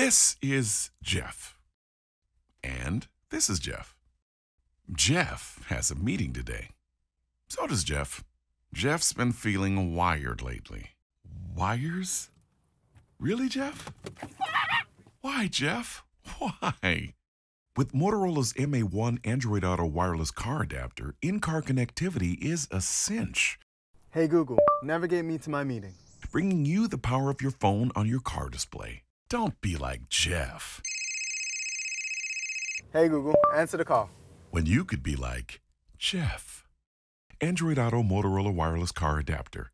This is Jeff. And this is Jeff. Jeff has a meeting today. So does Jeff. Jeff's been feeling wired lately. Wires? Really, Jeff? Why, Jeff? Why? With Motorola's MA1 Android Auto wireless car adapter, in-car connectivity is a cinch. Hey Google, navigate me to my meeting. Bringing you the power of your phone on your car display. Don't be like Jeff. Hey Google, answer the call. When you could be like Jeff. Android Auto Motorola Wireless Car Adapter.